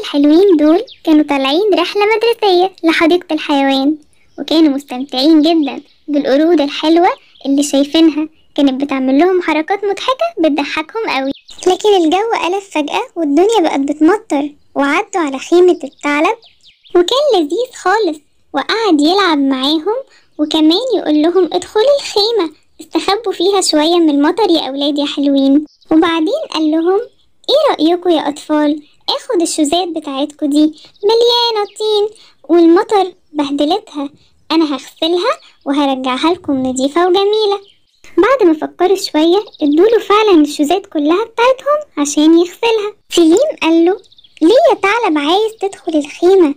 الحلوين دول كانوا طالعين رحلة مدرسية لحديقة الحيوان وكانوا مستمتعين جدا بالقرود الحلوة اللي شايفينها كانت بتعمل لهم حركات مضحكة بتضحكهم قوي لكن الجو قلب فجأة والدنيا بقت بتمطر وعدوا على خيمة الثعلب وكان لذيذ خالص وقعد يلعب معاهم وكمان يقول لهم ادخلوا الخيمة استخبوا فيها شوية من المطر يا أولاد يا حلوين وبعدين قال لهم ايه رأيكم يا أطفال اخد الشوزات بتاعتكو دي مليانة طين والمطر بهدلتها انا هغسلها وهرجعها لكم نضيفة وجميلة بعد ما فكروا شوية ادوله فعلا الشوزات كلها بتاعتهم عشان يغسلها فيليم قاله ليه يا ثعلب عايز تدخل الخيمة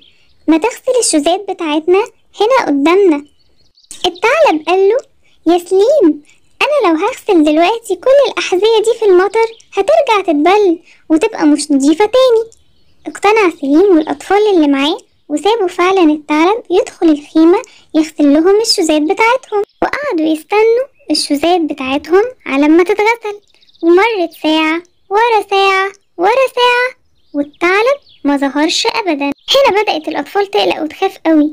ما تغسل الشوزات بتاعتنا هنا قدامنا الثعلب قاله يا سليم أنا لو هغسل دلوقتي كل الأحذية دي في المطر هترجع تتبل وتبقى مش نضيفة تاني اقتنع سليم والأطفال اللي معاه وسابوا فعلا الثعلب يدخل الخيمة يغسل لهم الشوزات بتاعتهم وقعدوا يستنوا الشوزات بتاعتهم على ما تتغسل ومرت ساعة ورا ساعة ورا ساعة والثعلب ما ظهرش أبدا هنا بدأت الأطفال تقلق وتخاف قوي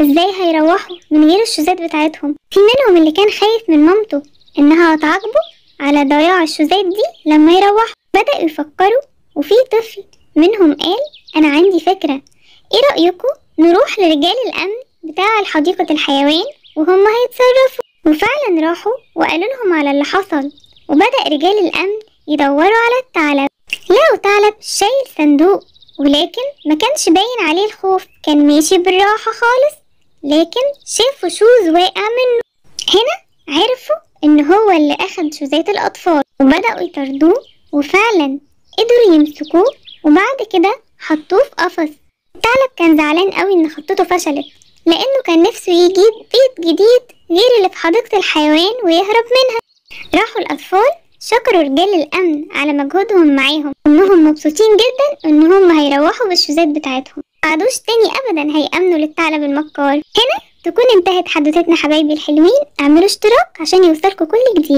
ازاي هيروحوا من غير الشوزات بتاعتهم في منهم اللي كان خايف من مامته إنها هتعاقبه على ضياع الشوزات دي لما يروح بدأوا يفكروا وفي طفل منهم قال أنا عندي فكرة إيه رأيكم نروح لرجال الأمن بتاع حديقة الحيوان وهم هيتصرفوا وفعلا راحوا وقالوا لهم على اللي حصل وبدأ رجال الأمن يدوروا على الثعلب لقوا ثعلب شايل صندوق ولكن ما كانش باين عليه الخوف كان ماشي بالراحة خالص لكن شافوا شوز واقع منه هنا هو اللي أخد شوزات الأطفال وبدأوا يطاردوه وفعلا قدروا يمسكوه وبعد كده حطوه في قفص الثعلب كان زعلان قوي إن خطته فشلت لأنه كان نفسه يجيب بيت جديد غير اللي في حديقة الحيوان ويهرب منها راحوا الأطفال شكروا رجال الأمن على مجهودهم معاهم إنهم مبسوطين جدا إن هيروحوا بالشوزات بتاعتهم قعدوش تاني أبدا هيأمنوا للثعلب المكار هنا تكون انتهت حدثتنا حبايبي الحلوين اعملوا اشتراك عشان يوصلكوا كل جديد